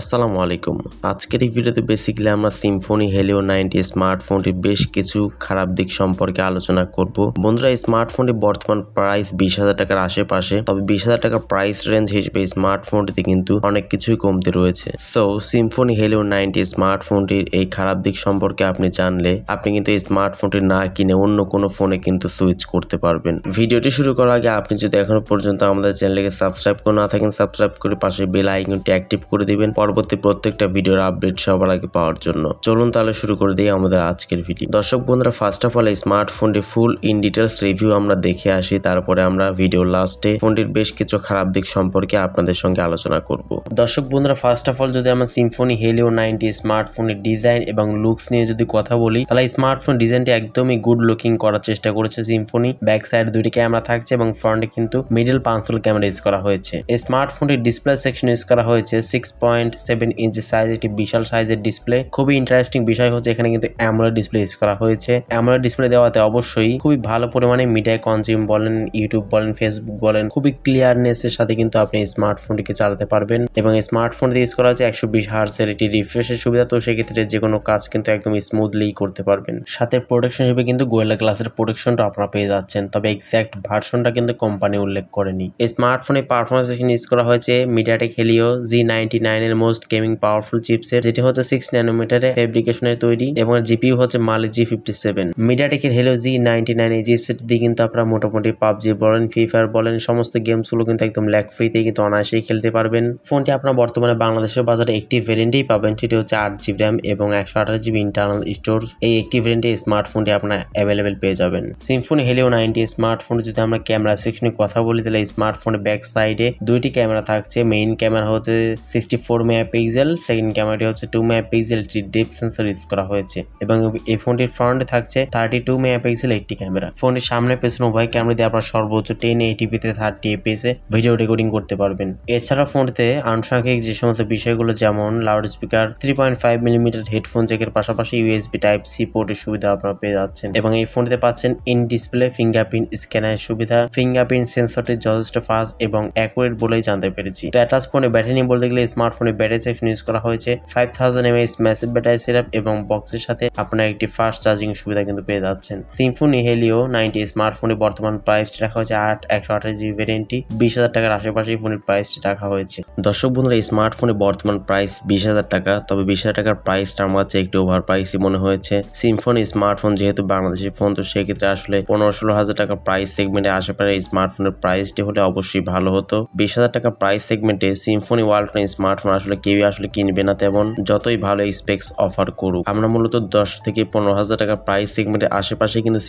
আসসালামু আলাইকুম আজকের এই ভিডিওতে বেসিক্যালি আমরা সিম্ফনি হেলিও নাইনটি স্মার্টফোনটির বেশ কিছু খারাপ দিক সম্পর্কে আলোচনা করব বন্ধুরা এই স্মার্টফোনটি বর্তমান প্রাইস বিশ হাজার টাকার আশেপাশে তবে বিশ হাজার টাকার প্রাইস রেঞ্জ হিসেবে এই স্মার্টফোনটিতে কিন্তু অনেক কিছুই কমতে রয়েছে সো সিম্ফনি হেলিও নাইনটি স্মার্টফোনটির এই খারাপ দিক সম্পর্কে আপনি জানলে আপনি কিন্তু এই স্মার্টফোনটি না কিনে অন্য কোনো ফোনে কিন্তু সুইচ করতে পারবেন ভিডিওটি শুরু করার আগে আপনি যদি এখনো পর্যন্ত আমাদের চ্যানেলকে সাবস্ক্রাইব করে না থাকেন সাবস্ক্রাইব করে পাশে বেল আইকনটি অ্যাক্টিভ করে দিবেন পরবর্তী প্রত্যেকটা ভিডিওর আপডেট সবার আগে পাওয়ার জন্য চলুন তাহলে শুরু করে দিই আমাদের আজকের ভিডিও দর্শক বন্ধুরা ফার্স্ট অফ অল এই স্মার্টফোনটি ফুল ইন ডিটেলস রিভিউ আমরা দেখে আসি তারপরে আমরা ভিডিও লাস্টে ফোনটির বেশ কিছু খারাপ দিক সম্পর্কে আপনাদের সঙ্গে আলোচনা করব দর্শক বন্ধুরা ফার্স্ট অফ অল যদি আমরা সিম্ফনি হেলিও নাইনটি স্মার্টফোনের ডিজাইন এবং লুকস নিয়ে যদি কথা বলি তাহলে স্মার্টফোন ডিজাইনটি একদমই গুড লুকিং করার চেষ্টা করেছে সিম্ফনি ব্যাক সাইড দুইটি ক্যামেরা থাকছে এবং ফ্রন্টে কিন্তু মিডল পাঁচল ক্যামেরা ইউজ করা হয়েছে এই স্মার্টফোনটির ডিসপ্লে সেকশন ইউজ করা হয়েছে six point seven inch size একটি বিশাল সাইজের ডিসপ্লে খুবই ইন্টারেস্টিং বিষয় হচ্ছে এখানে কিন্তু অ্যামোলেড ডিসপ্লে ইউজ করা হয়েছে অ্যামোলেড ডিসপ্লে দেওয়াতে অবশ্যই খুবই ভালো পরিমাণে মিডিয়া কনজিউম বলেন ইউটিউব বলেন ফেসবুক বলেন খুবই ক্লিয়ারনেসের সাথে কিন্তু আপনি স্মার্টফোনটিকে চালাতে পারবেন এবং স্মার্টফোন দিয়ে ইউজ করা হচ্ছে একশো বিশ হার্সের একটি রিফ্রেশের সুবিধা তো সেক্ষেত্রে যে কোনো কাজ কিন্তু একদম স্মুথলি করতে পারবেন সাথে প্রোটেকশন হিসেবে কিন্তু গোয়েলা গ্লাসের প্রোটেকশনটা আপনারা পেয়ে যাচ্ছেন তবে এক্স্যাক্ট ভার্সনটা কিন্তু কোম্পানি উল্লেখ করেনি স্মার্টফোনে পারফরমেন্স ইউজ করা হয়েছে মিডিয়াটেক হেলিও জি নাইনটি নাইনের মোস্ট গেমিং পাওয়ারফুল চিপসেট যেটি হচ্ছে সিক্স ন্যানোমিটারে ফেব্রিকেশনের তৈরি এবং জিপিউ হচ্ছে মালি জি ফিফটি সেভেন মিডিয়াটেকের হেলো জি নাইনটি নাইন এই চিপসেট দিয়ে কিন্তু আপনারা মোটামুটি পাবজি বলেন ফ্রি ফায়ার বলেন সমস্ত গেমসগুলো কিন্তু একদম ল্যাক ফ্রিতে কিন্তু অনায়াসেই খেলতে পারবেন ফোনটি আপনারা বর্তমানে বাংলাদেশের বাজারে একটি ভেরিয়েন্টেই পাবেন সেটি হচ্ছে আট জিবি র্যাম এবং একশো আঠাশ জিবি ইন্টারনাল স্টোর এই একটি ভেরিয়েন্টে স্মার্টফোনটি আপনার অ্যাভেলেবেল পেয়ে যাবেন সিমফোন হেলিও নাইনটি স্মার্টফোন যদি আমরা ক্যামেরা সেকশনে কথা বলি তাহলে স্মার্টফোনের ব্যাক সাইডে দুইটি ক্যামেরা থাকছে মেইন ক্যামেরা হচ্ছে সিক্সটি ফোর মেগাপিক্সেল সেকেন্ড ক্যামেরাটি হচ্ছে টু মেগাপিক্সেল একটি ডেপ সেন্সর ইউজ করা হয়েছে এবং এই ফোনটির ফ্রন্টে থাকছে থার্টি টু মেগাপিক্সেল একটি ক্যামেরা ফোনের সামনে পেছনে উভয় ক্যামেরা দিয়ে আপনার সর্বোচ্চ টেন এইটিপিতে থার্টি এপিএসে ভিডিও রেকর্ডিং করতে পারবেন এছাড়া ফোনটিতে আনুষঙ্গিক যে সমস্ত বিষয়গুলো যেমন loud speaker three point five millimetre headphone জ্যাকের পাশাপাশি ইউএসবি টাইপ সি পোর্টের সুবিধা আপনারা পেয়ে যাচ্ছেন এবং এই ফোনটিতে পাচ্ছেন ইন ডিসপ্লে ফিঙ্গারপ্রিন্ট স্ক্যানারের সুবিধা ফিঙ্গারপ্রিন্ট সেন্সরটি যথেষ্ট ফাস্ট এবং অ্যাকুরেট বলেই জানতে পেরেছি টাটাস ফোনে ব্যাটারি নিয়ে বলতে গেলে স্মার্টফোনে ব্যাটারি সেকশন ইউজ করা হয়েছে five thousand MS massive battery সিরাপ এবং বক্সের সাথে আপনার একটি ফাস্ট চার্জিং সুবিধা কিন্তু পেয়ে যাচ্ছেন সিম্ফোনি হেলিও নাইনটি স্মার্টফোনে বর্তমান প্রাইস রাখা হয়েছে আট একশো আঠাশ জিবি ভ্যারিয়েন্টটি বিশ হাজার টাকার আশেপাশে ফোনের প্রাইসটি রাখা হয়েছে দর্শক বন্ধুরা এই স্মার্টফোনে বর্তমান প্রাইস বিশ হাজার টাকা তবে বিশ হাজার টাকার প্রাইসটা আমার কাছে একটু ওভার প্রাইসই মনে হয়েছে সিম্ফোনি স্মার্টফোন যেহেতু বাংলাদেশের ফোন তো সেক্ষেত্রে আসলে পনেরো ষোলো হাজার টাকা প্রাইস সেগমেন্টে আশেপাশে এই স্মার্টফোনের প্রাইসটি হলে অবশ্যই ভালো হতো বিশ হাজার টাকা প্রাইস সেগমেন্টে সিম্ফোনি ওয়ার্ল্ড স্মার্টফোন আসলে আসলে কেউই আসলে কিনবে না তেমন যতই ভালো স্পেক্স অফার করুক আমরা মূলত দশ থেকে পনেরো হাজার টাকা প্রাইস সেগমেন্টের আশেপাশে কিন্তু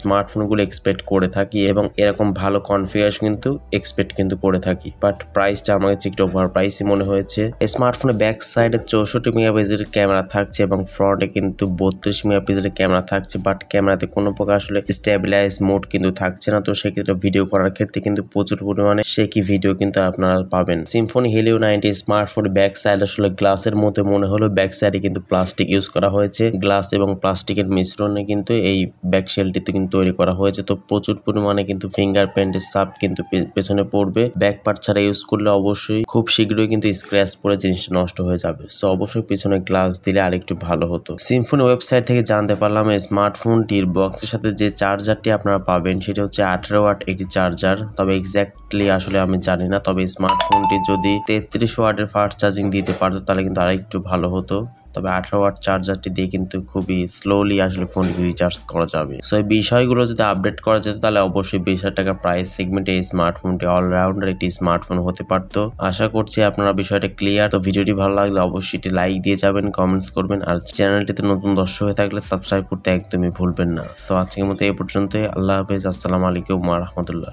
স্মার্টফোন গুলো এক্সপেক্ট করে থাকি এবং এরকম ভালো কনফিগারেশন কিন্তু এক্সপেক্ট কিন্তু করে থাকি বাট প্রাইসটা আমার কাছে একটু ওভার প্রাইসই মনে হয়েছে স্মার্টফোনে ব্যাক সাইডে চৌষট্টি মেগাপিক্সেল ক্যামেরা থাকছে এবং ফ্রন্টে কিন্তু বত্রিশ মেগাপিক্সেলের ক্যামেরা থাকছে বাট ক্যামেরাতে কোনো প্রকার আসলে স্টেবিলাইজ মোড কিন্তু থাকছে না তো সেক্ষেত্রে ভিডিও করার ক্ষেত্রে কিন্তু প্রচুর পরিমাণে সে কি ভিডিও কিন্তু আপনারা পাবেন সিম্ফোনি হিলিও নাইনটি স্মার্টফোন তারপর ব্যাক সাইড আসলে গ্লাসের মতো মনে হলো ব্যাক সাইডে কিন্তু প্লাস্টিক ইউজ করা হয়েছে গ্লাস এবং প্লাস্টিকের মিশ্রণে কিন্তু এই ব্যাক সেলটিতে কিন্তু তৈরি করা হয়েছে তো প্রচুর পরিমাণে কিন্তু ফিঙ্গারপ্রিন্টের সাপ কিন্তু পেছনে পড়বে ব্যাক পার্ট ছাড়া ইউজ করলে অবশ্যই খুব শীঘ্রই কিন্তু স্ক্র্যাচ পরে জিনিসটা নষ্ট হয়ে যাবে সো অবশ্যই পিছনে গ্লাস দিলে আরেকটু ভালো হতো সিম্ফোনি ওয়েবসাইট থেকে জানতে পারলাম এই স্মার্টফোনটির বক্সের সাথে যে চার্জারটি আপনারা পাবেন সেটি হচ্ছে আঠেরো ওয়াট একটি চার্জার তবে এক্স্যাক্টলি আসলে আমি জানি না তবে স্মার্টফোনটি যদি তেত্রিশ ওয়াটের ফার্স্ট ওয়াট চার্জিং দিতে পারতো তাহলে কিন্তু আরেকটু ভালো হতো তবে আঠারো ওয়াট চার্জারটি দিয়ে কিন্তু খুবই স্লোলি আসলে ফোনটি রিচার্জ করা যাবে সো এই বিষয়গুলো যদি আপডেট করা যেত তাহলে অবশ্যই বিশ হাজার টাকা প্রাইস সেগমেন্টে এই স্মার্টফোনটি অলরাউন্ডার একটি স্মার্টফোন হতে পারতো আশা করছি আপনারা বিষয়টা ক্লিয়ার তো ভিডিওটি ভালো লাগলে অবশ্যই এটি লাইক দিয়ে যাবেন কমেন্টস করবেন আর চ্যানেলটিতে নতুন দর্শক হয়ে থাকলে সাবস্ক্রাইব করতে একদমই ভুলবেন না সো আজকের মতো এই পর্যন্তই আল্লাহ হাফেজ আসসালামু আলাইকুম রহমতুল্লাহ